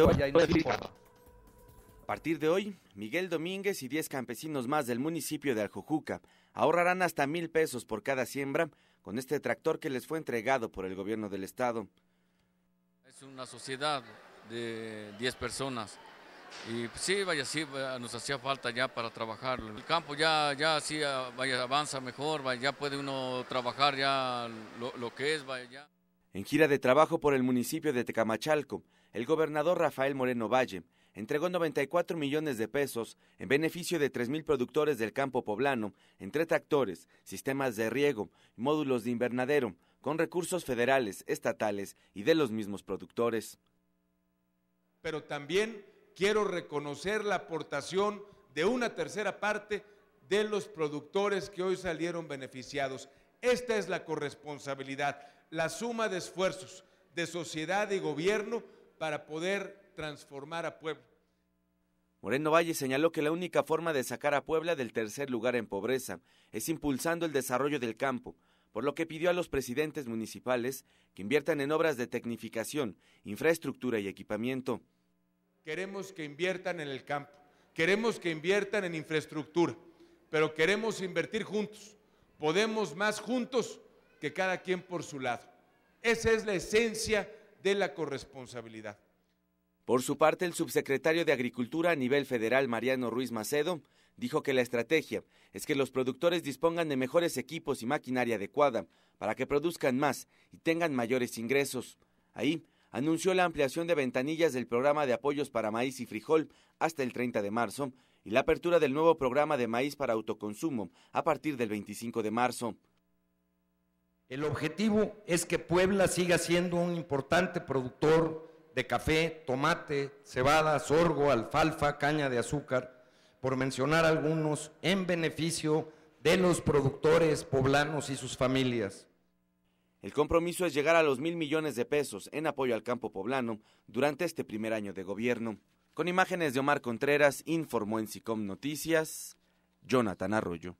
a partir de hoy, Miguel Domínguez y 10 campesinos más del municipio de Aljujuca ahorrarán hasta mil pesos por cada siembra con este tractor que les fue entregado por el gobierno del estado. Es una sociedad de 10 personas y sí, vaya, sí, nos hacía falta ya para trabajar. El campo ya, ya sí, vaya, avanza mejor, ya puede uno trabajar ya lo, que es, vaya, en gira de trabajo por el municipio de Tecamachalco, el gobernador Rafael Moreno Valle entregó 94 millones de pesos en beneficio de 3.000 productores del campo poblano, entre tractores, sistemas de riego, módulos de invernadero, con recursos federales, estatales y de los mismos productores. Pero también quiero reconocer la aportación de una tercera parte de los productores que hoy salieron beneficiados. Esta es la corresponsabilidad, la suma de esfuerzos de sociedad y gobierno para poder transformar a Puebla. Moreno Valle señaló que la única forma de sacar a Puebla del tercer lugar en pobreza es impulsando el desarrollo del campo, por lo que pidió a los presidentes municipales que inviertan en obras de tecnificación, infraestructura y equipamiento. Queremos que inviertan en el campo, queremos que inviertan en infraestructura, pero queremos invertir juntos podemos más juntos que cada quien por su lado. Esa es la esencia de la corresponsabilidad. Por su parte, el subsecretario de Agricultura a nivel federal, Mariano Ruiz Macedo, dijo que la estrategia es que los productores dispongan de mejores equipos y maquinaria adecuada para que produzcan más y tengan mayores ingresos. Ahí anunció la ampliación de ventanillas del programa de apoyos para maíz y frijol hasta el 30 de marzo y la apertura del nuevo programa de maíz para autoconsumo a partir del 25 de marzo. El objetivo es que Puebla siga siendo un importante productor de café, tomate, cebada, sorgo, alfalfa, caña de azúcar, por mencionar algunos, en beneficio de los productores poblanos y sus familias. El compromiso es llegar a los mil millones de pesos en apoyo al campo poblano durante este primer año de gobierno. Con imágenes de Omar Contreras, informó en SICOM Noticias, Jonathan Arroyo.